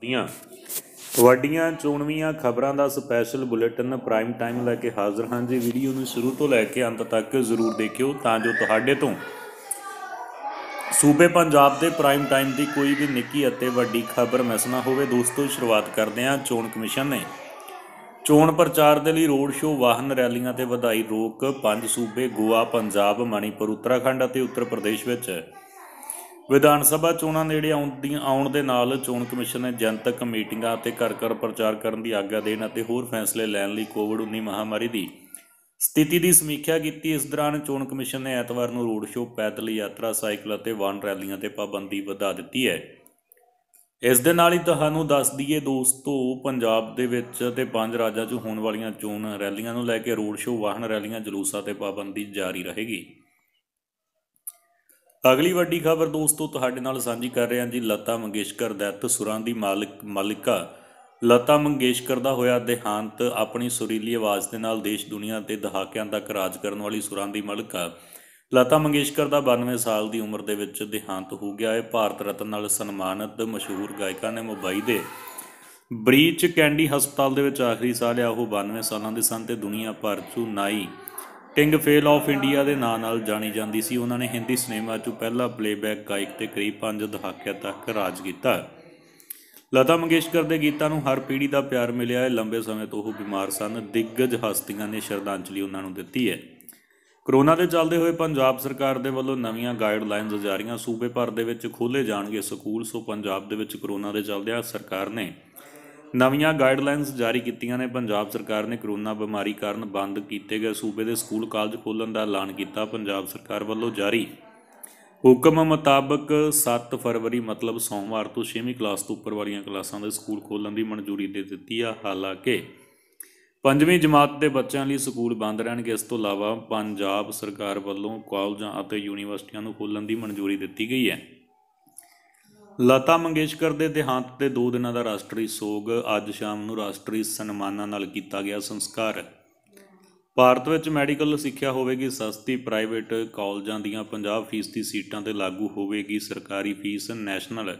ਦੀਆਂ ਵੱਡੀਆਂ ਚੋਣਵੀਆਂ ਖਬਰਾਂ ਦਾ ਸਪੈਸ਼ਲ ਬੁਲੇਟਿਨ ਪ੍ਰਾਈਮ ਟਾਈਮ ਲੈ ਕੇ ਹਾਜ਼ਰ ਹਾਂ ਜੀ ਵੀਡੀਓ ਨੂੰ ਸ਼ੁਰੂ ਤੋਂ ਲੈ ਕੇ ਅੰਤ ਤੱਕ ਜ਼ਰੂਰ ਦੇਖਿਓ ਤਾਂ ਜੋ ਤੁਹਾਡੇ ਤੋਂ ਸੂਬੇ ਪੰਜਾਬ ਦੇ ਪ੍ਰਾਈਮ ਟਾਈਮ ਦੀ ਕੋਈ ਵੀ ਨਿੱਕੀ ਅਤੇ ਵੱਡੀ ਖਬਰ ਮਿਸ ਨਾ ਹੋਵੇ ਦੋਸਤੋ ਸ਼ੁਰੂਆਤ ਕਰਦੇ ਹਾਂ ਚੋਣ ਕਮਿਸ਼ਨ ਨੇ ਚੋਣ ਪ੍ਰਚਾਰ ਦੇ ਲਈ ਰੋਡ ਸ਼ੋਅ ਵਾਹਨ ਰੈਲੀਆਂ ਤੇ ਵਧਾਈ ਰੋਕ ਪੰਜ ਸੂਬੇ ਗੋਆ ਪੰਜਾਬ ਮਣੀਪੁਰ ਉੱਤਰਾਖੰਡ ਅਤੇ ਉੱਤਰ ਪ੍ਰਦੇਸ਼ ਵਿੱਚ ਵਿਧਾਨ ਸਭਾ ਚੋਣਾਂ ਨੇੜੇ ਆਉਣ ਦੇ ਨਾਲ ਚੋਣ ਕਮਿਸ਼ਨ ਨੇ ਜਨਤਕ ਮੀਟਿੰਗਾਂ ਅਤੇ ਘਰ-ਘਰ ਪ੍ਰਚਾਰ ਕਰਨ ਦੀ ਆਗਿਆ ਦੇਣ ਅਤੇ ਹੋਰ ਫੈਸਲੇ ਲੈਣ ਲਈ ਕੋਵਿਡ-19 ਮਹਾਮਾਰੀ ਦੀ ਸਥਿਤੀ ਦੀ ਸਮੀਖਿਆ ਕੀਤੀ ਇਸ ਦੌਰਾਨ ਚੋਣ ਕਮਿਸ਼ਨ ਨੇ ਐਤਵਾਰ ਨੂੰ ਰੋਡ ਸ਼ੋਅ ਪੈਦਲ ਯਾਤਰਾ ਸਾਈਕਲ ਅਤੇ ਵਾਹਨ ਰੈਲੀਆਂ ਤੇ ਪਾਬੰਦੀ ਵਧਾ ਦਿੱਤੀ ਹੈ ਇਸ ਦੇ ਨਾਲ ਹੀ ਤੁਹਾਨੂੰ ਦੱਸ ਦਈਏ ਦੋਸਤੋ ਪੰਜਾਬ ਦੇ ਵਿੱਚ ਤੇ ਪੰਜ ਰਾਜਾਂ 'ਚ ਹੋਣ ਵਾਲੀਆਂ ਚੋਣ ਰੈਲੀਆਂ ਨੂੰ ਲੈ ਕੇ ਰੋਡ ਸ਼ੋਅ ਵਾਹਨ ਰੈਲੀਆਂ ਜਲੂਸਾਂ ਤੇ ਪਾਬੰਦੀ ਜਾਰੀ ਰਹੇਗੀ ਅਗਲੀ ਵੱਡੀ ਖਬਰ ਦੋਸਤੋ ਤੁਹਾਡੇ ਨਾਲ ਸਾਂਝੀ ਕਰ ਰਹੇ ਹਾਂ ਜੀ ਲਤਾ ਮੰਗੇਸ਼ਕਰ ਦਾਤ ਸੁਰਾਂ ਦੀ ਮਾਲਕ ਮਲਿਕਾ ਲਤਾ ਮੰਗੇਸ਼ਕਰ ਦਾ ਹੋਇਆ ਦੇਹਾਂਤ ਆਪਣੀ ਸੁਰੀਲੀ ਆਵਾਜ਼ ਦੇ ਨਾਲ ਦੇਸ਼ ਦੁਨੀਆ ਤੇ ਦਹਾਕਿਆਂ ਤੱਕ ਰਾਜ ਕਰਨ ਵਾਲੀ ਸੁਰਾਂ ਦੀ ਮਲਿਕਾ ਲਤਾ ਮੰਗੇਸ਼ਕਰ ਦਾ 92 ਸਾਲ ਦੀ ਉਮਰ ਦੇ ਵਿੱਚ ਦੇਹਾਂਤ ਹੋ ਗਿਆ ਹੈ ਭਾਰਤ ਰਤਨ ਨਾਲ ਸਨਮਾਨਿਤ ਮਸ਼ਹੂਰ ਗਾਇਕਾ ਨੇ ਮੁੰਬਈ ਦੇ ਬ੍ਰੀਚ ਕੈਂਡੀ ਹਸਪਤਾਲ ਦੇ ਵਿੱਚ ਆਖਰੀ ਸਾਹ ਲਿਆ ਉਹ 92 ਸਾਲਾਂ ਦੇ ਸਨ ਤੇ ਦੁਨੀਆ ਭਰ ਚੋਂ ਨਾਈ ਕਿੰਗ ਫੇਲ ਆਫ ਇੰਡੀਆ ਦੇ ਨਾਂ ਨਾਲ ਜਾਣੀ ਜਾਂਦੀ ਸੀ ਉਹਨਾਂ ਨੇ ਹਿੰਦੀ ਸਿਨੇਮਾ 'ਚ ਪਹਿਲਾ ਪਲੇਬੈਕ ਗਾਇਕ ਤੇ ਕਰੀਬ 5 ਦਹਾਕਿਆਂ ਤੱਕ ਰਾਜ ਕੀਤਾ ਲਤਾ ਮੰਗੇਸ਼ਕਰ ਦੇ ਗੀਤਾਂ ਨੂੰ ਹਰ ਪੀੜ੍ਹੀ ਦਾ ਪਿਆਰ ਮਿਲਿਆ ਹੈ ਲੰਬੇ ਸਮੇਂ ਤੋਂ ਉਹ ਬਿਮਾਰ ਸਨ ਦਿੱਗਜ ਹਸਤੀਆਂ ਨੇ ਸ਼ਰਧਾਂਜਲੀ ਉਹਨਾਂ ਨੂੰ ਦਿੱਤੀ ਹੈ ਕਰੋਨਾ ਦੇ ਚੱਲਦੇ ਹੋਏ ਪੰਜਾਬ ਸਰਕਾਰ ਦੇ ਵੱਲੋਂ ਨਵੀਆਂ ਗਾਈਡਲਾਈਨਸ ਜਾਰੀਆਂ ਸੂਬੇ ਭਰ ਦੇ ਵਿੱਚ ਖੋਲੇ ਜਾਣਗੇ ਸਕੂਲ ਸੋ ਪੰਜਾਬ ਦੇ ਵਿੱਚ ਕਰੋਨਾ ਦੇ ਚੱਲਦੇ ਆ ਸਰਕਾਰ ਨੇ ਨਵੀਆਂ ਗਾਈਡਲਾਈਨਸ ਜਾਰੀ ਕੀਤੀਆਂ ਨੇ ਪੰਜਾਬ ਸਰਕਾਰ ਨੇ ਕਰੋਨਾ ਬਿਮਾਰੀ ਕਾਰਨ ਬੰਦ ਕੀਤੇ ਗਏ ਸੂਬੇ ਦੇ ਸਕੂਲ ਕਾਲਜ ਖੋਲਣ ਦਾ ਐਲਾਨ ਕੀਤਾ ਪੰਜਾਬ ਸਰਕਾਰ ਵੱਲੋਂ ਜਾਰੀ ਹੁਕਮ ਮੁਤਾਬਕ 7 ਫਰਵਰੀ ਮਤਲਬ ਸੋਮਵਾਰ ਤੋਂ 6ਵੀਂ ਕਲਾਸ ਤੋਂ ਉੱਪਰ ਵਾਲੀਆਂ ਕਲਾਸਾਂ ਦੇ ਸਕੂਲ ਖੋਲਣ ਦੀ ਮਨਜ਼ੂਰੀ ਦੇ ਦਿੱਤੀ ਆ ਹਾਲਾਂਕਿ 5ਵੀਂ ਜਮਾਤ ਦੇ ਬੱਚਿਆਂ ਲਈ ਸਕੂਲ ਬੰਦ ਰਹਿਣਗੇ ਇਸ ਤੋਂ ਇਲਾਵਾ ਪੰਜਾਬ ਸਰਕਾਰ ਵੱਲੋਂ ਕਾਲਜਾਂ ਅਤੇ ਯੂਨੀਵਰਸਿਟੀਆਂ ਨੂੰ ਖੋਲਣ ਦੀ ਮਨਜ਼ੂਰੀ ਦਿੱਤੀ ਗਈ ਹੈ ਲਤਾ ਮੰਗੇਸ਼ਕਰ ਦੇ ਦੇਹਾਂਤ ਤੇ 2 ਦਿਨਾਂ ਦਾ ਰਾਸ਼ਟਰੀ ਸੋਗ ਅੱਜ ਸ਼ਾਮ ਨੂੰ ਰਾਸ਼ਟਰੀ ਸਨਮਾਨਾਂ ਨਾਲ ਕੀਤਾ ਗਿਆ ਸੰਸਕਾਰ ਭਾਰਤ ਵਿੱਚ ਮੈਡੀਕਲ ਸਿੱਖਿਆ ਹੋਵੇਗੀ ਸਸਤੀ ਪ੍ਰਾਈਵੇਟ ਕਾਲਜਾਂ ਦੀਆਂ 50% ਸੀਟਾਂ ਤੇ ਲਾਗੂ ਹੋਵੇਗੀ ਸਰਕਾਰੀ ਫੀਸ ਨੈਸ਼ਨਲ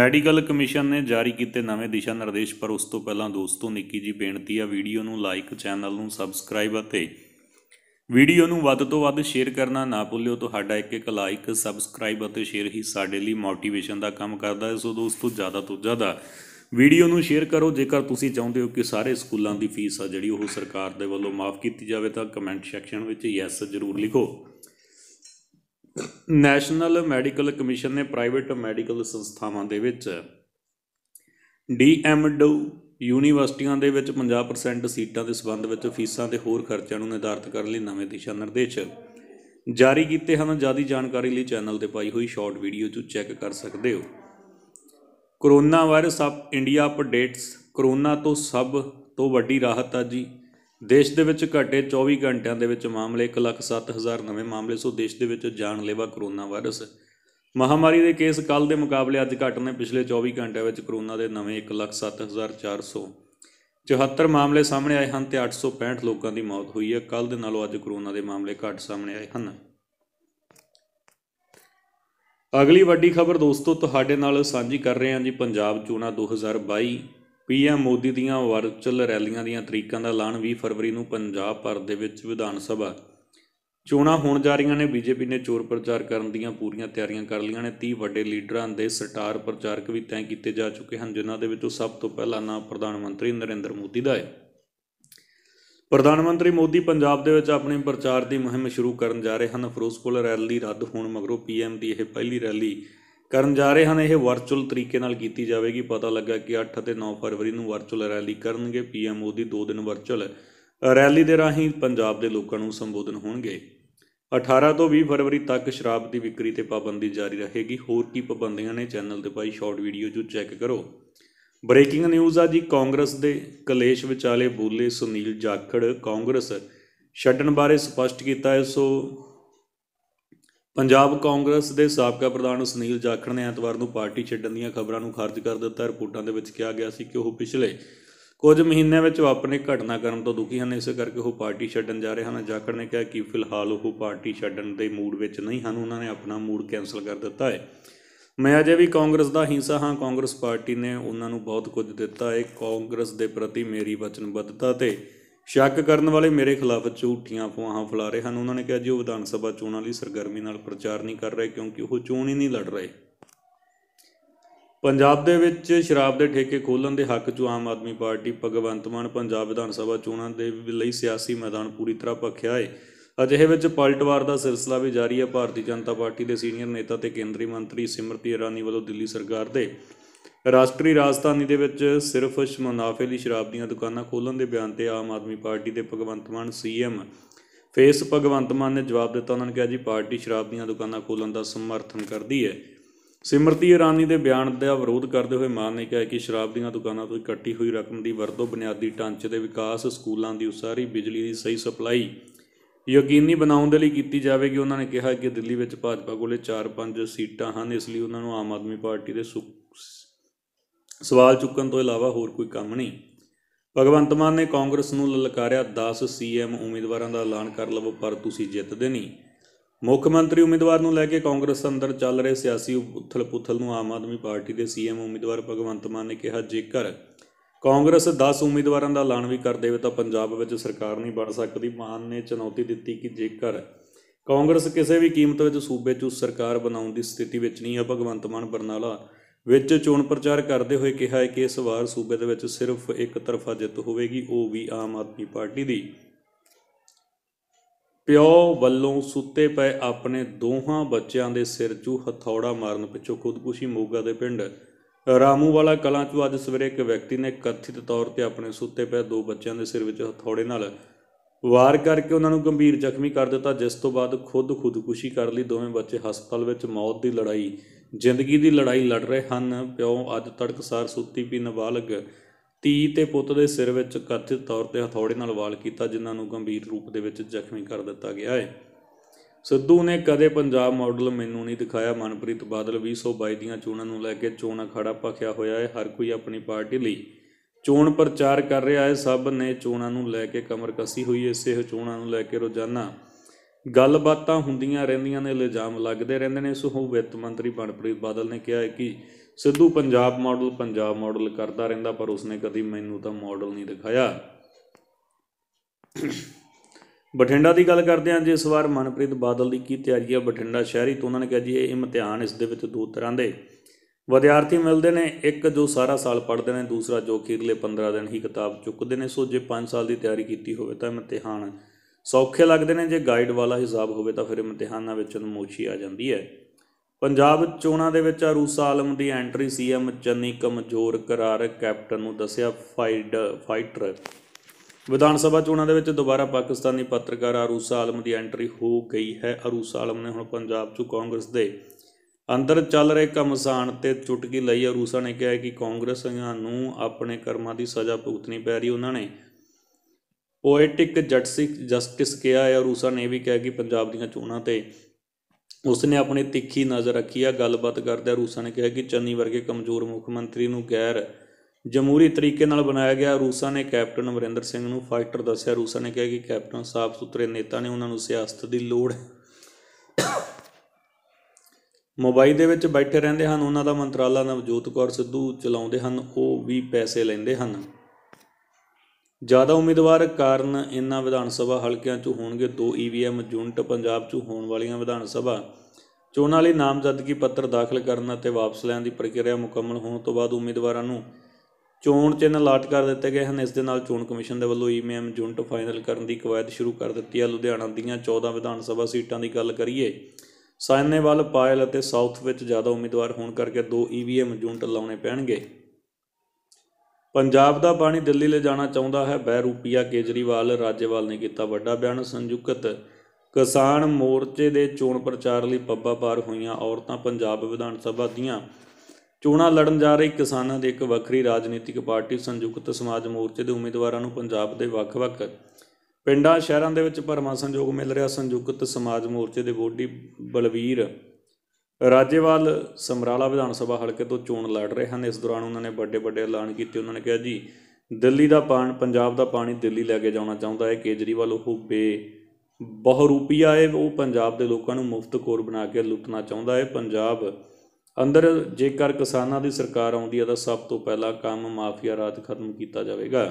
ਮੈਡੀਕਲ ਕਮਿਸ਼ਨ ਨੇ ਜਾਰੀ ਕੀਤੇ ਨਵੇਂ ਦਿਸ਼ਾ ਨਿਰਦੇਸ਼ ਪਰ ਉਸ ਤੋਂ ਪਹਿਲਾਂ ਦੋਸਤੋ ਨਿੱਕੀ ਜੀ ਬੇਨਤੀ ਆ ਵੀਡੀਓ ਨੂੰ ਲਾਈਕ ਚੈਨਲ ਨੂੰ ਸਬਸਕ੍ਰਾਈਬ ਅਤੇ ਵੀਡੀਓ ਨੂੰ ਵੱਧ ਤੋਂ ਵੱਧ ਸ਼ੇਅਰ ਕਰਨਾ ਨਾ ਭੁੱਲਿਓ ਤੁਹਾਡਾ ਇੱਕ ਇੱਕ ਲਾਈਕ ਸਬਸਕ੍ਰਾਈਬ ਅਤੇ ਸ਼ੇਅਰ ਹੀ ਸਾਡੇ ਲਈ ਮੋਟੀਵੇਸ਼ਨ ਦਾ ਕੰਮ ਕਰਦਾ ਹੈ ਸੋ ਦੋਸਤੋ ਜ਼ਿਆਦਾ ਤੋਂ ਜ਼ਿਆਦਾ ਵੀਡੀਓ ਨੂੰ ਸ਼ੇਅਰ ਕਰੋ ਜੇਕਰ ਤੁਸੀਂ ਚਾਹੁੰਦੇ ਹੋ ਕਿ ਸਾਰੇ ਸਕੂਲਾਂ ਦੀ ਫੀਸ ਆ ਜਿਹੜੀ ਉਹ ਸਰਕਾਰ ਦੇ ਵੱਲੋਂ ਮਾਫ ਕੀਤੀ ਜਾਵੇ ਤਾਂ ਕਮੈਂਟ ਸੈਕਸ਼ਨ ਵਿੱਚ ਯੈਸ ਜ਼ਰੂਰ ਲਿਖੋ ਨੈਸ਼ਨਲ ਮੈਡੀਕਲ ਕਮਿਸ਼ਨ ਨੇ ਪ੍ਰਾਈਵੇਟ ਮੈਡੀਕਲ ਸੰਸਥਾਵਾਂ ਦੇ ਵਿੱਚ ਡੀਐਮਡੂ ਯੂਨੀਵਰਸਿਟੀਆਂ ਦੇ ਵਿੱਚ 50% ਸੀਟਾਂ ਦੇ ਸਬੰਧ ਵਿੱਚ ਫੀਸਾਂ ਤੇ ਹੋਰ ਖਰਚਿਆਂ ਨੂੰ ਨਿਰਧਾਰਤ ਕਰਨ ਲਈ ਨਵੇਂ ਦਿਸ਼ਾ ਨਿਰਦੇਸ਼ ਜਾਰੀ ਕੀਤੇ ਹਨ ਜਿਆਦਾ ਜਾਣਕਾਰੀ ਲਈ ਚੈਨਲ ਤੇ ਪਾਈ ਹੋਈ ਸ਼ਾਰਟ ਵੀਡੀਓ ਚੋਂ ਚੈੱਕ ਕਰ ਸਕਦੇ ਹੋ ਕੋਰੋਨਾ ਵਾਇਰਸ ਆਪ ਇੰਡੀਆ ਅਪਡੇਟਸ ਕੋਰੋਨਾ ਤੋਂ ਸਭ ਤੋਂ ਵੱਡੀ ਰਾਹਤ ਆ ਜੀ ਦੇਸ਼ ਦੇ ਵਿੱਚ ਘਟੇ 24 ਘੰਟਿਆਂ ਦੇ ਵਿੱਚ ਮਾਮਲੇ 1,07,000 ਨਵੇਂ ਮਾਮਲੇ ਸੋ ਦੇਸ਼ ਦੇ ਵਿੱਚ ਜਾਨਲੇਵਾ ਕੋਰੋਨਾ ਵਾਇਰਸ ਮਹਾਮਾਰੀ ਦੇ ਕੇਸ ਕੱਲ ਦੇ ਮੁਕਾਬਲੇ ਅੱਜ ਘਟ ਨੇ ਪਿਛਲੇ 24 ਘੰਟਿਆਂ ਵਿੱਚ ਕਰੋਨਾ ਦੇ ਨਵੇਂ 74 ਮਾਮਲੇ ਸਾਹਮਣੇ ਆਏ ਹਨ ਤੇ 865 ਲੋਕਾਂ ਦੀ ਮੌਤ ਹੋਈ ਹੈ ਕੱਲ ਦੇ ਨਾਲੋਂ ਅੱਜ ਕਰੋਨਾ ਦੇ ਮਾਮਲੇ ਘਟ ਸਾਹਮਣੇ ਆਏ ਹਨ ਅਗਲੀ ਵੱਡੀ ਖਬਰ ਦੋਸਤੋ ਤੁਹਾਡੇ ਨਾਲ ਸਾਂਝੀ ਕਰ ਰਹੇ ਹਾਂ ਜੀ ਪੰਜਾਬ ਚੋਣਾਂ 2022 ਪੀਐਮ ਮੋਦੀ ਦੀਆਂ ਵਰਚੁਅਲ ਰੈਲੀਆਂ ਦੀਆਂ ਤਰੀਕਾਂ ਦਾ ਐਲਾਨ 20 ਫਰਵਰੀ ਨੂੰ ਪੰਜਾਬ ਭਰ ਦੇ ਵਿੱਚ ਵਿਧਾਨ ਸਭਾ ਚੋਣਾਂ ਹੋਣ ਜਾ ਰਹੀਆਂ ਨੇ ਬੀਜੇਪੀ ਨੇ ਚੋਰ ਪ੍ਰਚਾਰ ਕਰਨ ਦੀਆਂ ਪੂਰੀਆਂ ਤਿਆਰੀਆਂ ਕਰ ਲਈਆਂ ਨੇ 30 ਵੱਡੇ ਲੀਡਰਾਂ ਦੇ ਸਟਾਰ ਪ੍ਰਚਾਰਕ ਵੀ ਤੈਅ ਕੀਤੇ ਜਾ ਚੁੱਕੇ ਹਨ ਜਿਨ੍ਹਾਂ ਦੇ ਵਿੱਚੋਂ ਸਭ ਤੋਂ ਪਹਿਲਾ ਨਾਮ ਪ੍ਰਧਾਨ ਮੰਤਰੀ ਨਰਿੰਦਰ ਮੋਦੀ ਦਾ ਹੈ ਪ੍ਰਧਾਨ ਮੰਤਰੀ ਮੋਦੀ ਪੰਜਾਬ ਦੇ ਵਿੱਚ ਆਪਣੀ ਪ੍ਰਚਾਰ ਦੀ ਮੁਹਿੰਮ ਸ਼ੁਰੂ ਕਰਨ ਜਾ ਰਹੇ ਹਨ ਫਿਰੋਜ਼ਪੁਰ ਰੈਲੀ ਰੱਦ ਹੋਣ ਮਗਰੋਂ ਪੀਐਮ ਦੀ ਇਹ ਪਹਿਲੀ ਰੈਲੀ ਕਰਨ ਜਾ ਰਹੇ ਹਨ ਇਹ ਵਰਚੁਅਲ ਤਰੀਕੇ ਨਾਲ ਕੀਤੀ ਜਾਵੇਗੀ ਪਤਾ ਲੱਗਾ ਕਿ 8 ਅਤੇ 9 ਫਰਵਰੀ ਨੂੰ ਵਰਚੁਅਲ ਰੈਲੀ ਕਰਨਗੇ ਪੀਐਮ ਮੋਦੀ 2 ਦਿਨ ਵਰਚੁਅਲ ਰੈਲੀ ਦੇ ਰਾਹੀਂ ਪੰਜਾਬ ਦੇ ਲੋਕਾਂ ਨੂੰ ਸੰਬੋਧਨ ਹੋਣਗੇ 18 ਤੋਂ 20 ਫਰਵਰੀ ਤੱਕ ਸ਼ਰਾਬ ਦੀ ਵਿਕਰੀ ਤੇ ਪਾਬੰਦੀ ਜਾਰੀ ਰਹੇਗੀ ਹੋਰ ਕੀ ਪਾਬੰਦੀਆਂ ਨੇ ਚੈਨਲ ਤੇ ਭਾਈ ਸ਼ਾਰਟ ਵੀਡੀਓ ਜੋ ਚੈੱਕ ਕਰੋ ਬ੍ਰੇਕਿੰਗ ਨਿਊਜ਼ ਆ ਜੀ ਕਾਂਗਰਸ ਦੇ ਕਲੇਸ਼ ਵਿਚਾਲੇ ਬੋਲੇ ਸੁਨੀਲ ਜਾਖੜ ਕਾਂਗਰਸ ਛੱਡਣ ਬਾਰੇ ਸਪਸ਼ਟ ਕੀਤਾ ਹੈ ਸੋ ਪੰਜਾਬ ਕਾਂਗਰਸ ਦੇ ਸਾਬਕਾ ਪ੍ਰਧਾਨ ਸੁਨੀਲ ਜਾਖੜ ਨੇ ਐਤਵਾਰ ਨੂੰ ਪਾਰਟੀ ਛੱਡਣ ਦੀਆਂ ਖਬਰਾਂ ਨੂੰ ਖਾਰਜ ਕਰ ਦਿੱਤਾ ਰਿਪੋਰਟਾਂ ਦੇ ਵਿੱਚ ਕਿਹਾ ਗਿਆ ਸੀ ਕਿ ਉਹ ਪਿਛਲੇ ਕੁਝ ਮਹੀਨਿਆਂ ਵਿੱਚ ਘਟਨਾ ਕਰਨ ਤੋਂ ਦੁਖੀ ਹਨ ਇਸੇ ਕਰਕੇ ਉਹ ਪਾਰਟੀ ਛੱਡਣ ਜਾ ਰਹੇ ਹਨ ਜਾਖੜ ਨੇ ਕਿਹਾ ਕਿ ਫਿਲਹਾਲ ਉਹ ਪਾਰਟੀ ਛੱਡਣ ਦੇ ਮੂਡ ਵਿੱਚ ਨਹੀਂ ਹਨ ਉਹਨਾਂ ਨੇ ਆਪਣਾ ਮੂਡ ਕੈਨਸਲ ਕਰ ਦਿੱਤਾ ਹੈ ਮੈਂ ਅਜੇ ਵੀ ਕਾਂਗਰਸ ਦਾ ਹਿੰਸਾ ਹਾਂ ਕਾਂਗਰਸ ਪਾਰਟੀ ਨੇ ਉਹਨਾਂ ਨੂੰ ਬਹੁਤ ਕੁਝ ਦਿੱਤਾ ਹੈ ਕਾਂਗਰਸ ਦੇ ਪ੍ਰਤੀ ਮੇਰੀ ਵਚਨਬੱਧਤਾ ਤੇ ਸ਼ੱਕ ਕਰਨ ਵਾਲੇ ਮੇਰੇ ਖਿਲਾਫ ਝੂਠੀਆਂ ਅਫਵਾਹਾਂ ਫੁਲਾ ਰਹੇ ਹਨ ਉਹਨਾਂ ਨੇ ਕਿਹਾ ਜੀ ਉਹ ਵਿਧਾਨ ਸਭਾ ਚੋਣਾਂ ਲਈ ਸਰਗਰਮੀ ਨਾਲ ਪ੍ਰਚਾਰ ਨਹੀਂ ਕਰ ਰਹੇ ਕਿਉਂਕਿ ਉਹ ਚੋਣ ਹੀ ਨਹੀਂ ਲੜ ਰਹੇ ਪੰਜਾਬ ਦੇ ਵਿੱਚ ਸ਼ਰਾਬ ਦੇ ਠੇਕੇ ਖੋਲਣ ਦੇ ਹੱਕ 'ਚ ਆਮ ਆਦਮੀ ਪਾਰਟੀ ਭਗਵੰਤ ਮਾਨ ਪੰਜਾਬ ਵਿਧਾਨ ਸਭਾ ਚੋਣਾਂ ਦੇ ਲਈ ਸਿਆਸੀ ਮੈਦਾਨ ਪੂਰੀ ਤਰ੍ਹਾਂ ਭਖਿਆ ਹੈ ਅਜਿਹੇ ਵਿੱਚ ਪਲਟਵਾਰ ਦਾ ਸਿਲਸਿਲਾ ਵੀ ਜਾਰੀ ਹੈ ਭਾਰਤੀ ਜਨਤਾ ਪਾਰਟੀ ਦੇ ਸੀਨੀਅਰ ਨੇਤਾ ਤੇ ਕੇਂਦਰੀ ਮੰਤਰੀ ਸਿਮਰਤੀ ਇਰਾਨੀ ਵੱਲੋਂ ਦਿੱਲੀ ਸਰਕਾਰ ਦੇ ਰਾਸ਼ਟਰੀ ਰਾਜਧਾਨੀ ਦੇ ਵਿੱਚ ਸਿਰਫ ਮੁਨਾਫੇ ਲਈ ਸ਼ਰਾਬ ਦੀਆਂ ਦੁਕਾਨਾਂ ਖੋਲਣ ਦੇ ਬਿਆਨ ਤੇ ਆਮ ਆਦਮੀ ਪਾਰਟੀ ਦੇ ਭਗਵੰਤ ਮਾਨ ਸੀਐਮ ਫੇਸ ਭਗਵੰਤ ਮਾਨ ਨੇ ਜਵਾਬ ਦਿੱਤਾ ਉਹਨਾਂ ਨੇ ਕਿਹਾ ਜੀ ਪਾਰਟੀ ਸ਼ਰਾਬ ਦੀਆਂ ਦੁਕਾਨਾਂ ਖੋਲਣ ਦਾ ਸਮਰਥਨ ਕਰਦੀ ਹੈ ਸਿਮਰਤੀ ਇਰਾਨੀ ਦੇ ਬਿਆਨ ਦਾ ਵਿਰੋਧ ਕਰਦੇ ਹੋਏ ਮਾਨ ਨੇ ਕਿਹਾ ਕਿ ਸ਼ਰਾਬ ਦੀਆਂ ਦੁਕਾਨਾਂ ਤੋਂ ਇਕੱਠੀ ਹੋਈ ਰਕਮ ਦੀ ਵਰਤੋਂ ਬੁਨਿਆਦੀ ਢਾਂਚੇ ਦੇ ਵਿਕਾਸ ਸਕੂਲਾਂ ਦੀ ਉਸਾਰੀ ਬਿਜਲੀ ਦੀ ਸਹੀ ਸਪਲਾਈ ਯਕੀਨੀ ਬਣਾਉਣ ਦੇ ਲਈ ਕੀਤੀ ਜਾਵੇਗੀ ਉਹਨਾਂ ਨੇ ਕਿਹਾ ਕਿ ਦਿੱਲੀ ਵਿੱਚ ਭਾਜਪਾ ਕੋਲੇ 4-5 ਸੀਟਾਂ ਹਨ ਇਸ ਲਈ ਉਹਨਾਂ ਨੂੰ ਆਮ ਆਦਮੀ ਪਾਰਟੀ ਦੇ ਸਵਾਲ ਚੁੱਕਣ ਤੋਂ ਇਲਾਵਾ ਹੋਰ ਕੋਈ ਕੰਮ ਨਹੀਂ ਭਗਵੰਤ ਮਾਨ ਨੇ ਕਾਂਗਰਸ ਨੂੰ ਲਲਕਾਰਿਆ 10 ਸੀਐਮ ਉਮੀਦਵਾਰਾਂ ਦਾ ਐਲਾਨ ਕਰ ਲਵੋ ਪਰ ਤੁਸੀਂ ਜਿੱਤਦੇ ਨਹੀਂ ਮੁੱਖ ਮੰਤਰੀ ਉਮੀਦਵਾਰ ਨੂੰ ਲੈ ਕੇ ਕਾਂਗਰਸ ਅੰਦਰ ਚੱਲ ਰਹੇ ਸਿਆਸੀ ਉਥਲ-ਪੁਥਲ ਨੂੰ ਆਮ ਆਦਮੀ ਪਾਰਟੀ ਦੇ ਸੀਐਮ ਉਮੀਦਵਾਰ ਭਗਵੰਤ ਮਾਨ ਨੇ ਕਿਹਾ ਜੇਕਰ ਕਾਂਗਰਸ 10 ਉਮੀਦਵਾਰਾਂ ਦਾ ਐਲਾਨ ਵੀ ਕਰ ਦੇਵੇ ਤਾਂ ਪੰਜਾਬ ਵਿੱਚ ਸਰਕਾਰ ਨਹੀਂ ਬਣ ਸਕਦੀ ਮਾਨ ਨੇ ਚੁਣੌਤੀ ਦਿੱਤੀ ਕਿ ਜੇਕਰ ਕਾਂਗਰਸ ਕਿਸੇ ਵੀ ਕੀਮਤ ਵਿੱਚ ਸੂਬੇ 'ਚ ਸਰਕਾਰ ਬਣਾਉਣ ਦੀ ਸਥਿਤੀ ਵਿੱਚ ਨਹੀਂ ਹੈ ਭਗਵੰਤ ਮਾਨ ਬਰਨਾਲਾ ਵਿੱਚ ਚੋਣ ਪ੍ਰਚਾਰ ਕਰਦੇ ਹੋਏ ਕਿਹਾ ਹੈ ਕਿ ਇਸ ਵਾਰ ਸੂਬੇ ਦੇ ਵਿੱਚ ਸਿਰਫ ਇੱਕ ਤਰਫਾ ਜਿੱਤ ਹੋਵੇਗੀ ਉਹ ਵੀ ਆਮ ਆਦਮੀ ਪਾਰਟੀ ਦੀ ਪਿਓ ਵੱਲੋਂ ਸੁੱਤੇ ਪਏ ਆਪਣੇ ਦੋਹਾਂ ਬੱਚਿਆਂ ਦੇ ਸਿਰ 'ਚੋਂ ਹਥੌੜਾ ਮਾਰਨ ਪਿੱਛੋਂ ਖੁਦਕੁਸ਼ੀ ਮੋਗਾ ਦੇ ਪਿੰਡ ਰਾਮੂ ਵਾਲਾ ਕਲਾਂ 'ਚੋਂ ਅੱਜ ਸਵੇਰੇ ਇੱਕ ਵਿਅਕਤੀ ਨੇ ਕਥਿਤ ਤੌਰ ਤੇ ਆਪਣੇ ਸੁੱਤੇ ਪਏ ਦੋ ਬੱਚਿਆਂ ਦੇ ਸਿਰ ਵਿੱਚ ਹਥੌੜੇ ਨਾਲ ਵਾਰ ਕਰਕੇ ਉਹਨਾਂ ਨੂੰ ਗੰਭੀਰ ਜ਼ਖਮੀ ਕਰ ਦਿੱਤਾ ਜਿਸ ਤੋਂ ਬਾਅਦ ਖੁਦ ਖੁਦਕੁਸ਼ੀ ਕਰ ਲਈ ਦੋਵੇਂ ਬੱਚੇ ਹਸਪਤਾਲ ਵਿੱਚ ਮੌਤ ਦੀ ਲੜਾਈ ਜ਼ਿੰਦਗੀ ਦੀ ਲੜਾਈ ਲੜ ਰਹੇ ਹਨ ਪਿਓ ਅੱਜ ਤੜਕਸਾਰ ਸੁੱਤੀ ਪੀ ਨਾਬਾਲਗ ਤੀ ਤੇ ਪੁੱਤ ਦੇ ਸਿਰ ਵਿੱਚ ਕਥਿਤ ਤੌਰ ਤੇ ਹਥੌੜੇ ਨਾਲ ਵਾਰ ਕੀਤਾ ਜਿਨ੍ਹਾਂ ਨੂੰ ਗੰਭੀਰ ਰੂਪ ਦੇ ਵਿੱਚ ਜ਼ਖਮੀ ਕਰ ਦਿੱਤਾ ਗਿਆ ਹੈ ਸਿੱਧੂ ਨੇ ਕਦੇ ਪੰਜਾਬ ਮਾਡਲ ਮੈਨੂੰ ਨਹੀਂ ਦਿਖਾਇਆ ਮਨਪ੍ਰੀਤ ਬਾਦਲ 2022 ਦੀਆਂ ਚੋਣਾਂ ਨੂੰ ਲੈ ਕੇ ਚੋਣ ਅਖਾੜਾ ਪੱਖਿਆ ਹੋਇਆ ਹੈ ਹਰ ਕੋਈ ਆਪਣੀ ਪਾਰਟੀ ਲਈ ਚੋਣ ਪ੍ਰਚਾਰ ਕਰ ਰਿਹਾ ਹੈ ਸਭ ਨੇ ਚੋਣਾਂ ਨੂੰ ਲੈ ਕੇ ਕਮਰ ਕੱਸੀ ਹੋਈ ਹੈ ਇਸੇ ਚੋਣਾਂ ਨੂੰ ਲੈ ਕੇ ਰੋਜ਼ਾਨਾ ਗੱਲਬਾਤਾਂ ਹੁੰਦੀਆਂ ਰਹਿੰਦੀਆਂ ਨੇ ਇਲਜ਼ਾਮ ਲੱਗਦੇ ਰਹਿੰਦੇ ਨੇ ਸੋ ਵਿੱਤ ਮੰਤਰੀ ਮਨਪ੍ਰੀਤ ਬਾਦਲ ਨੇ ਕਿਹਾ ਹੈ ਕਿ ਸਿੱਧੂ ਪੰਜਾਬ ਮਾਡਲ ਪੰਜਾਬ ਮਾਡਲ ਕਰਦਾ ਰਹਿੰਦਾ ਪਰ ਉਸਨੇ ਕਦੀ ਮੈਨੂੰ ਤਾਂ ਮਾਡਲ ਨਹੀਂ ਦਿਖਾਇਆ ਬਠਿੰਡਾ ਦੀ ਗੱਲ ਕਰਦੇ ਹਾਂ ਜੇ ਇਸ ਵਾਰ ਮਨਪ੍ਰੀਤ ਬਾਦਲ ਦੀ ਕੀ ਤਿਆਰੀ ਹੈ ਬਠਿੰਡਾ ਸ਼ਹਿਰੀ ਤੋਂ ਉਹਨਾਂ ਨੇ ਕਿਹਾ ਜੀ ਇਹ ਇਮਤਿਹਾਨ ਇਸ ਦੇ ਵਿੱਚ ਦੋ ਤਰ੍ਹਾਂ ਦੇ ਵਿਦਿਆਰਥੀ ਮਿਲਦੇ ਨੇ ਇੱਕ ਜੋ ਸਾਰਾ ਸਾਲ ਪੜ੍ਹਦੇ ਨੇ ਦੂਸਰਾ ਜੋ ਅਖੀਰਲੇ 15 ਦਿਨ ਹੀ ਕਿਤਾਬ ਚੁੱਕਦੇ ਨੇ ਸੋ ਜੇ 5 ਸਾਲ ਦੀ ਤਿਆਰੀ ਕੀਤੀ ਹੋਵੇ ਤਾਂ ਇਮਤਿਹਾਨ ਸੌਖੇ ਲੱਗਦੇ ਨੇ ਜੇ ਗਾਈਡ ਵਾਲਾ ਹਿਸਾਬ ਹੋਵੇ ਤਾਂ ਫਿਰ ਇਮਤਿਹਾਨਾਂ ਵਿੱਚ ਨਮੋਸ਼ੀ ਆ ਜਾਂਦੀ ਹੈ ਪੰਜਾਬ ਚੋਣਾਂ ਦੇ ਵਿੱਚ ਅਰੂਸ ਆਲਮ ਦੀ ਐਂਟਰੀ ਸੀਐਮ ਚੰਨੀ ਕਮਜ਼ੋਰ ਕਰਾਰ ਕੈਪਟਨ ਨੂੰ ਦੱਸਿਆ ਫਾਈਡ ਫਾਈਟਰ ਵਿਧਾਨ ਸਭਾ ਚੋਣਾਂ ਦੇ ਵਿੱਚ ਦੁਬਾਰਾ ਪਾਕਿਸਤਾਨੀ ਪੱਤਰਕਾਰ ਅਰੂਸ ਆਲਮ ਦੀ ਐਂਟਰੀ ਹੋ ਗਈ ਹੈ ਅਰੂਸ ਆਲਮ ਨੇ ਹੁਣ ਪੰਜਾਬ 'ਚ ਕਾਂਗਰਸ ਦੇ ਅੰਦਰ ਚੱਲ ਰਹੇ ਕਮਸਾਨ ਤੇ ਚੁਟਕੀ ਲਈ ਅਰੂਸਾ ਨੇ ਕਿਹਾ ਕਿ ਕਾਂਗਰਸੀਆਂ ਨੂੰ ਆਪਣੇ ਕਰਮਾਂ ਦੀ ਸਜ਼ਾ ਭੁਗਤਣੀ ਪੈ ਰਹੀ ਉਹਨਾਂ ਨੇ ਪੋਇਟਿਕ ਜਸਟਿਸ ਜਸਟਿਸ ਕਿਹਾ ਹੈ ਅਰੂਸਾ ਨੇ ਵੀ ਕਿਹਾ ਕਿ ਪੰਜਾਬ ਦੀਆਂ ਚੋਣਾਂ ਤੇ ਉਸ ਨੇ ਤਿੱਖੀ ਨਜ਼ਰ ਰੱਖੀ ਆ ਗੱਲਬਾਤ ਕਰਦਿਆਂ ਰੂਸਾ ਨੇ ਕਿਹਾ ਕਿ ਚੰਨੀ ਵਰਗੇ ਕਮਜ਼ੋਰ ਮੁੱਖ ਮੰਤਰੀ ਨੂੰ ਗੈਰ ਜਮਹੂਰੀ ਤਰੀਕੇ ਨਾਲ ਬਣਾਇਆ ਗਿਆ ਰੂਸਾ ਨੇ ਕੈਪਟਨ ਅਮਰਿੰਦਰ ਸਿੰਘ ਨੂੰ ਫਾਈਟਰ ਦੱਸਿਆ ਰੂਸਾ ਨੇ ਕਿਹਾ ਕਿ ਕੈਪਟਨ ਸਾਫ ਸੁਥਰੇ ਨੇਤਾ ਨੇ ਉਹਨਾਂ ਨੂੰ ਸਿਆਸਤ ਦੀ ਲੋੜ ਮੋਬਾਈਲ ਦੇ ਵਿੱਚ ਬੈਠੇ ਰਹਿੰਦੇ ਹਨ ਉਹਨਾਂ ਦਾ ਮੰਤਰਾਲਾ ਨਵਜੋਤ ਕੌਰ ਸਿੱਧੂ ਚਲਾਉਂਦੇ ਹਨ ਉਹ ਵੀ ਪੈਸੇ ਲੈਂਦੇ ਹਨ ਜ਼ਿਆਦਾ ਉਮੀਦਵਾਰ ਕਾਰਨ ਇਨ੍ਹਾਂ ਵਿਧਾਨ ਸਭਾ ਹਲਕਿਆਂ 'ਚ ਹੋਣਗੇ 2 ਈਵੀਐਮ ਯੂਨਿਟ ਪੰਜਾਬ 'ਚ ਹੋਣ ਵਾਲੀਆਂ ਵਿਧਾਨ ਸਭਾ ਚੋਣਾਂ ਲਈ ਨਾਮਜ਼ਦਗੀ ਪੱਤਰ ਦਾਖਲ ਕਰਨ ਅਤੇ ਵਾਪਸ ਲੈਣ ਦੀ ਪ੍ਰਕਿਰਿਆ ਮੁਕੰਮਲ ਹੋਣ ਤੋਂ ਬਾਅਦ ਉਮੀਦਵਾਰਾਂ ਨੂੰ ਚੋਣ ਚਿੰਨ੍ਹ ਅਲਾਟ ਕਰ ਦਿੱਤੇ ਗਏ ਹਨ ਇਸ ਦੇ ਨਾਲ ਚੋਣ ਕਮਿਸ਼ਨ ਦੇ ਵੱਲੋਂ ਈਮੀਐਮ ਜੁਨਟ ਫਾਈਨਲ ਕਰਨ ਦੀ ਕਵਾਇਦ ਸ਼ੁਰੂ ਕਰ ਦਿੱਤੀ ਹੈ ਲੁਧਿਆਣਾ ਦੀਆਂ 14 ਵਿਧਾਨ ਸਭਾ ਸੀਟਾਂ ਦੀ ਗੱਲ ਕਰੀਏ ਸਾਇਨੇਵਾਲ ਪਾਇਲ ਅਤੇ ਸਾਊਥ ਵਿੱਚ ਜ਼ਿਆਦਾ ਉਮੀਦਵਾਰ ਹੋਣ ਕਰਕੇ ਦੋ ਈਵੀਐਮ ਜੁਨਟ ਲਾਉਣੇ ਪੈਣਗੇ ਪੰਜਾਬ ਦਾ ਬਾਣੀ ਦਿੱਲੀ ਲੈ ਜਾਣਾ ਚਾਹੁੰਦਾ ਹੈ ਬੈਰੂਪੀਆ ਕੇਜਰੀਵਾਲ ਰਾਜੇਵਾਲ ਨੇ ਕੀਤਾ ਵੱਡਾ ਬਿਆਨ ਸੰਯੁਕਤ ਕਿਸਾਨ ਮੋਰਚੇ ਦੇ ਚੋਣ ਪ੍ਰਚਾਰ ਲਈ ਪੱਬਾ ਪਾਰ ਹੋਈਆਂ ਔਰਤਾਂ ਪੰਜਾਬ ਵਿਧਾਨ ਸਭਾ ਦੀਆਂ ਚੋਣਾਂ ਲੜਨ ਜਾ ਰਹੀ ਕਿਸਾਨਾਂ ਦੀ ਇੱਕ ਵੱਖਰੀ ਰਾਜਨੀਤਿਕ ਪਾਰਟੀ ਸੰਯੁਕਤ ਸਮਾਜ ਮੋਰਚੇ ਦੇ ਉਮੀਦਵਾਰਾਂ ਨੂੰ ਪੰਜਾਬ ਦੇ ਵੱਖ-ਵੱਖ ਪਿੰਡਾਂ ਸ਼ਹਿਰਾਂ ਦੇ ਵਿੱਚ ਪਰਮਾ ਸੰਯੋਗ ਮਿਲ ਰਿਹਾ ਸੰਯੁਕਤ ਸਮਾਜ ਮੋਰਚੇ ਦੇ ਬੋਡੀ ਬਲਵੀਰ ਰਾਜੇਵਾਲ ਸਮਰਾਲਾ ਵਿਧਾਨ ਸਭਾ ਹਲਕੇ ਤੋਂ ਚੋਣ ਲੜ ਰਹੇ ਹਨ ਇਸ ਦੌਰਾਨ ਉਹਨਾਂ ਨੇ ਵੱਡੇ ਵੱਡੇ ਐਲਾਨ ਕੀਤੇ ਉਹਨਾਂ ਨੇ ਕਿਹਾ ਜੀ ਦਿੱਲੀ ਦਾ ਪਾਣ ਪੰਜਾਬ ਦਾ ਪਾਣੀ ਦਿੱਲੀ ਲੈ ਕੇ ਜਾਣਾ ਚਾਹੁੰਦਾ ਹੈ ਕੇਜਰੀਵਾਲ ਉਹ ਬੇ ਬਹੁ ਰੁਪਿਆ ਹੈ ਉਹ ਪੰਜਾਬ ਦੇ ਲੋਕਾਂ ਨੂੰ ਮੁਫਤ ਕੋਰ ਬਣਾ ਕੇ ਲੁੱਟਣਾ ਚਾਹੁੰਦਾ ਹੈ ਪੰਜਾਬ ਅੰਦਰ ਜੇਕਰ ਕਿਸਾਨਾਂ ਦੀ ਸਰਕਾਰ ਆਉਂਦੀ ਹੈ ਤਾਂ ਸਭ ਤੋਂ ਪਹਿਲਾਂ ਕੰਮ ਮਾਫੀਆ ਰਾਜ ਖਤਮ ਕੀਤਾ ਜਾਵੇਗਾ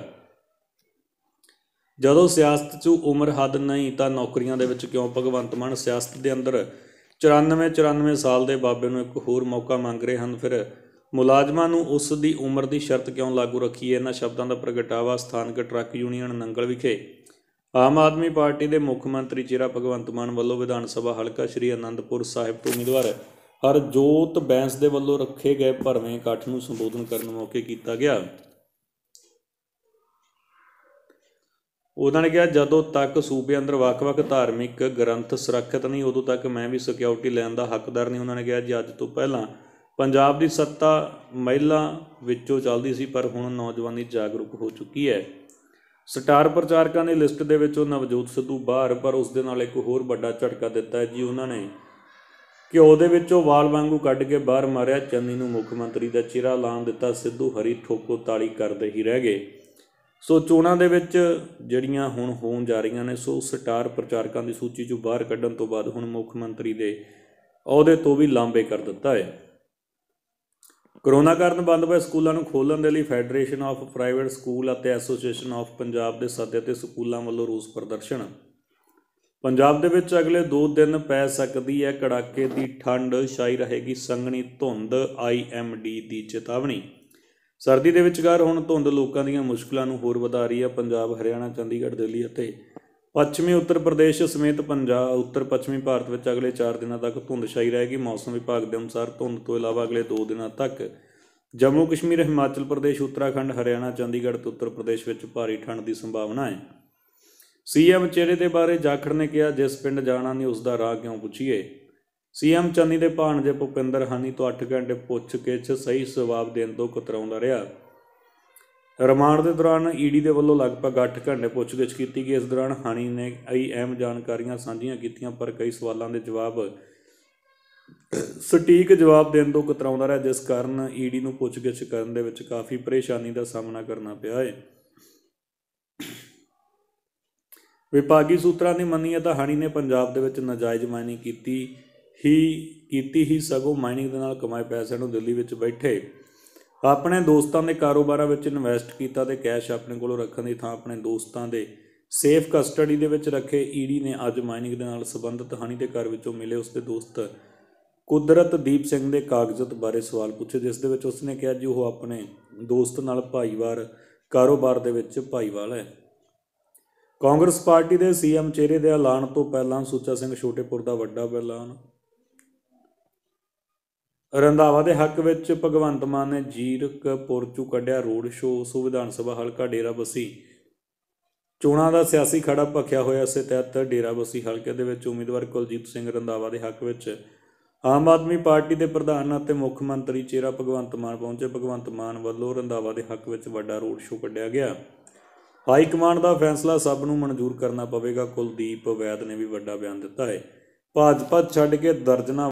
ਜਦੋਂ ਸਿਆਸਤ 'ਚ ਉਮਰ ਹੱਦ ਨਹੀਂ ਤਾਂ ਨੌਕਰੀਆਂ ਦੇ ਵਿੱਚ ਕਿਉਂ ਭਗਵੰਤ ਮਾਨ ਸਿਆਸਤ ਦੇ ਅੰਦਰ 94 94 ਸਾਲ ਦੇ ਬਾਬੇ ਨੂੰ ਇੱਕ ਹੋਰ ਮੌਕਾ ਮੰਗ ਰਹੇ ਹਨ ਫਿਰ ਮੁਲਾਜ਼ਮਾਂ ਨੂੰ ਉਸ ਦੀ ਉਮਰ ਦੀ ਸ਼ਰਤ ਕਿਉਂ ਲਾਗੂ ਰੱਖੀ ਹੈ ਇਹਨਾਂ ਸ਼ਬਦਾਂ ਦਾ ਪ੍ਰਗਟਾਵਾ ਸਥਾਨਕ ਟਰੱਕ ਯੂਨੀਅਨ ਨੰਗਲ ਵਿਖੇ ਆਮ ਆਦਮੀ ਪਾਰਟੀ ਦੇ ਮੁੱਖ ਮੰਤਰੀ ਚਿਹਰਾ ਭਗਵੰਤ ਮਾਨ ਵੱਲੋਂ ਵਿਧਾਨ ਸਭਾ ਹਲਕਾ ਸ਼੍ਰੀ ਅਨੰਦਪੁਰ ਸਾਹਿਬ ਤੋਂ ਉਮੀਦਵਾਰ ਹਰਜੋਤ ਬੈਂਸ ਦੇ ਵੱਲੋਂ ਰੱਖੇ ਗਏ ਭਰਵੇਂ ਇਕੱਠ ਨੂੰ ਸੰਬੋਧਨ ਕਰਨ ਮੌਕੇ ਕੀਤਾ ਗਿਆ ਉਹਨਾਂ ਨੇ ਕਿਹਾ ਜਦੋਂ ਤੱਕ ਸੂਬੇ ਅੰਦਰ ਵੱਖ-ਵੱਖ ਧਾਰਮਿਕ ਗ੍ਰੰਥ ਸੁਰੱਖਿਅਤ ਨਹੀਂ ਉਦੋਂ ਤੱਕ ਮੈਂ ਵੀ ਸਿਕਿਉਰਿਟੀ ਲੈਣ ਦਾ ਹੱਕਦਾਰ ਨਹੀਂ ਉਹਨਾਂ ਨੇ ਕਿਹਾ ਜੀ ਅੱਜ ਤੋਂ ਪਹਿਲਾਂ ਪੰਜਾਬ ਦੀ ਸੱਤਾ ਮਹਿਲਾ ਵਿੱਚੋਂ ਚੱਲਦੀ ਸੀ ਪਰ ਹੁਣ ਨੌਜਵਾਨੀ ਜਾਗਰੂਕ ਹੋ ਚੁੱਕੀ ਹੈ ਸਟਾਰ ਪ੍ਰਚਾਰਕਾਂ ਦੀ ਲਿਸਟ ਦੇ ਵਿੱਚ ਉਹ ਨਵਜੋਤ ਸਿੱਧੂ ਬਾਹਰ ਪਰ ਉਸ ਦੇ ਨਾਲ ਇੱਕ ਹੋਰ ਵੱਡਾ ਝਟਕਾ ਦਿੱਤਾ ਹੈ ਜੀ ਉਹਨਾਂ ਨੇ ਘਿਓ ਦੇ ਵਿੱਚੋਂ ਵਾਲ ਵਾਂਗੂ ਕੱਢ ਕੇ ਬਾਹਰ ਮਾਰਿਆ ਚੰਨੀ ਨੂੰ ਮੁੱਖ ਮੰਤਰੀ ਦਾ ਚਿਹਰਾ ਲਾਣ ਦਿੱਤਾ ਸਿੱਧੂ ਹਰੀ ਠੋਕੋ ਤਾਲੀ ਕਰਦੇ ਹੀ ਰਹਿ ਗਏ ਸੋ ਚੋਣਾਂ ਦੇ ਵਿੱਚ ਜਿਹੜੀਆਂ ਹੁਣ ਹੋਣ ਜਾ ਰਹੀਆਂ ਨੇ ਸੋ ਸਟਾਰ ਪ੍ਰਚਾਰਕਾਂ ਦੀ ਸੂਚੀ ਚੋਂ ਬਾਹਰ ਕੱਢਣ ਤੋਂ ਬਾਅਦ ਹੁਣ ਮੁੱਖ ਮੰਤਰੀ ਦੇ ਅਹੁਦੇ ਤੋਂ ਵੀ ਲਾਂਬੇ ਕਰ ਦਿੱਤਾ ਹੈ ਕਰੋਨਾ ਕਾਰਨ ਬੰਦ ਹੋਏ ਸਕੂਲਾਂ ਨੂੰ ਖੋਲਣ ਦੇ ਲਈ ਫੈਡਰੇਸ਼ਨ ਆਫ ਪ੍ਰਾਈਵੇਟ ਸਕੂਲ ਅਤੇ ਐਸੋਸੀਏਸ਼ਨ ਆਫ ਪੰਜਾਬ ਦੇ ਸੱਦੇ ਤੇ ਸਕੂਲਾਂ ਵੱਲੋਂ ਰੋਸ ਪ੍ਰਦਰਸ਼ਨ ਪੰਜਾਬ ਦੇ ਵਿੱਚ ਅਗਲੇ 2 ਦਿਨ ਪੈ ਸਕਦੀ ਹੈ ਕੜਾਕੇ ਦੀ ਠੰਡ ਛਾਈ ਰਹੇਗੀ ਸੰਘਣੀ ਧੁੰਦ ਆਈਐਮਡੀ ਦੀ ਚੇਤਾਵਨੀ ਸਰਦੀ ਦੇ ਵਿਚਕਾਰ ਹੁਣ ਧੁੰਦ ਲੋਕਾਂ ਦੀਆਂ ਮੁਸ਼ਕਲਾਂ ਨੂੰ ਹੋਰ ਵਧਾ ਰਹੀ ਹੈ ਪੰਜਾਬ ਹਰਿਆਣਾ ਚੰਡੀਗੜ੍ਹ ਦਿੱਲੀ ਅਤੇ ਪੱਛਮੀ ਉੱਤਰ ਪ੍ਰਦੇਸ਼ ਸਮੇਤ ਪੰਜਾਬ ਉੱਤਰ ਪੱਛਮੀ ਭਾਰਤ ਵਿੱਚ ਅਗਲੇ 4 ਦਿਨਾਂ ਤੱਕ ਧੁੰਦ ਛਾਈ ਰਹੇਗੀ ਮੌਸਮ ਵਿਭਾਗ ਦੇ ਅਨੁਸਾਰ ਧੁੰਦ ਤੋਂ ਇਲਾਵਾ ਅਗਲੇ 2 ਦਿਨਾਂ ਤੱਕ ਜੰਮੂ ਕਸ਼ਮੀਰ ਹਿਮਾਚਲ ਪ੍ਰਦੇਸ਼ ਉੱਤਰਾਖੰਡ ਹਰਿਆਣਾ ਚੰਡੀਗੜ੍ਹ ਤੇ ਉੱਤਰ ਪ੍ਰਦੇਸ਼ ਵਿੱਚ ਭਾਰੀ ਠੰਡ ਦੀ ਸੰਭਾਵਨਾ ਹੈ ਸੀਐਮ ਚੇਰੇ ਦੇ ਬਾਰੇ ਜਾਖੜ ਨੇ ਕਿਹਾ ਜਿਸ ਪਿੰਡ ਜਾਣਾ ਨਹੀਂ ਉਸ ਦਾ ਰਾਹ ਕਿਉਂ ਪੁੱਛੀਏ ਸੀਐਮ ਚੰਨੀ ਦੇ ਭਾਣਜੇ ਭੁਪਿੰਦਰ ਹਾਨੀ ਤੋਂ 8 ਘੰਟੇ ਪੁੱਛ ਕੇ ਸਹੀ ਜਵਾਬ ਦੇਣ ਤੋਂ ਕਤਰਾਉਂਦਾ ਰਿਹਾ ਰਿਮਾਂਡ ਦੇ ਦੌਰਾਨ ਈਡੀ ਦੇ ਵੱਲੋਂ ਲਗਭਗ 8 ਘੰਟੇ ਪੁੱਛਗਿੱਛ ਕੀਤੀ ਗਈ ਇਸ ਦੌਰਾਨ ਹਾਨੀ ਨੇ ਕਈ ਅਹਿਮ ਜਾਣਕਾਰੀਆਂ ਸਾਂਝੀਆਂ ਕੀਤੀਆਂ ਪਰ ਕਈ ਸਵਾਲਾਂ ਦੇ ਜਵਾਬ ਸਟੀਕ ਜਵਾਬ ਦੇਣ ਤੋਂ ਕਤਰਾਉਂਦਾ ਰਿਹਾ ਜਿਸ ਕਾਰਨ ਈਡੀ ਨੂੰ ਪੁੱਛਗਿੱਛ ਕਰਨ ਦੇ ਵਿੱਚ ਕਾਫੀ ਪਰੇਸ਼ਾਨੀ ਦਾ ਸਾਹਮਣਾ ਕਰਨਾ ਪਿਆ ਹੈ ਵਿਭਾਗੀ ਸੂਤਰਾਂ ਨੇ ਮੰਨੀ ਹੈ ਤਾਂ ਹਾਨੀ ਨੇ ਪੰਜਾਬ ਦੇ ਵਿੱਚ ਨਾਜਾਇਜ਼ ਮਾਈਨਿੰਗ ਕੀਤੀ ਹੀ ਕੀਤੀ ਹੀ ਸਗੋਂ ਮਾਈਨਿੰਗ ਦੇ ਨਾਲ ਕਮਾਏ ਪੈਸਿਆਂ ਨੂੰ ਦਿੱਲੀ ਵਿੱਚ ਬੈਠੇ ਆਪਣੇ ਦੋਸਤਾਂ ਦੇ ਕਾਰੋਬਾਰਾਂ ਵਿੱਚ ਇਨਵੈਸਟ ਕੀਤਾ ਤੇ ਕੈਸ਼ ਆਪਣੇ ਕੋਲ ਰੱਖਣ ਦੀ ਥਾਂ ਆਪਣੇ ਦੋਸਤਾਂ ਦੇ ਸੇਫ ਕਸਟਡੀ ਦੇ ਵਿੱਚ ਰੱਖੇ ਈਡੀ e ਨੇ ਅੱਜ ਮਾਈਨਿੰਗ ਦੇ ਨਾਲ ਸੰਬੰਧਿਤ ਹਣੀ ਦੇ ਘਰ ਵਿੱਚੋਂ ਮਿਲੇ ਉਸ ਦੇ ਦੋਸਤ ਕੁਦਰਤ ਦੀਪ ਸਿੰਘ ਦੇ ਕਾਗਜ਼ਤ ਬਾਰੇ ਸਵਾਲ ਪੁੱਛੇ ਜਿਸ ਦੇ ਵਿੱਚ ਉਸ ਨੇ ਕਿਹਾ ਜੀ ਉਹ ਆਪਣੇ ਦੋਸਤ ਨਾਲ ਭਾਈਵਾਰ ਕਾਰੋਬਾਰ ਦੇ ਵਿੱਚ ਭਾਈਵਾਲ ਹੈ ਕਾਂਗਰਸ ਪਾਰਟੀ ਦੇ ਸੀਐਮ ਚਿਹਰੇ ਦੇ ਐਲਾਨ ਤੋਂ ਪਹਿਲਾਂ ਸੁੱਚਾ ਸਿੰਘ ਛੋਟੇਪੁਰ ਦਾ ਵੱਡਾ ਐਲਾਨ ਰੰਦਾਵਾ ਦੇ ਹੱਕ ਵਿੱਚ ਭਗਵੰਤ ਮਾਨ ਨੇ ਜੀਰਕਪੁਰ ਚੋਂ ਕੱਢਿਆ ਰੋਡ ਸ਼ੋਅ ਸੋ ਵਿਧਾਨ ਸਭਾ ਹਲਕਾ ਡੇਰਾ ਬਸੀ ਚੋਣਾਂ ਦਾ ਸਿਆਸੀ ਖੜਾ ਭਖਿਆ ਹੋਇਆ ਸੇ ਤਹਿਤ ਡੇਰਾ ਬਸੀ ਹਲਕੇ ਦੇ ਵਿੱਚ ਉਮੀਦਵਾਰ ਕੁਲਜੀਤ ਸਿੰਘ ਰੰਦਾਵਾ ਦੇ ਹੱਕ ਵਿੱਚ ਆਮ ਆਦਮੀ ਪਾਰਟੀ ਦੇ ਪ੍ਰਧਾਨ ਅਤੇ ਮੁੱਖ ਮੰਤਰੀ ਚਿਹਰਾ ਭਗਵੰਤ ਮਾਨ ਪਹੁੰਚੇ ਭਗਵੰਤ ਮਾਨ ਵੱਲੋਂ ਰੰਦਾਵਾ ਦੇ ਹੱਕ ਵਿੱਚ ਵੱਡਾ ਰੋਡ ਸ਼ੋਅ ਕੱਢਿਆ ਗਿਆ ਹਾਈ ਕਮਾਂਡ ਦਾ ਫੈਸਲਾ ਸਭ ਨੂੰ ਮਨਜ਼ੂਰ ਕਰਨਾ ਪਵੇਗਾ ਕੁਲਦੀਪ ਵੈਦ ਨੇ ਵੀ ਵੱਡਾ ਬਿਆਨ ਦਿੱਤਾ ਹੈ ਭਾਜਪਾ ਛੱਡ ਕੇ ਦਰਜਨਾ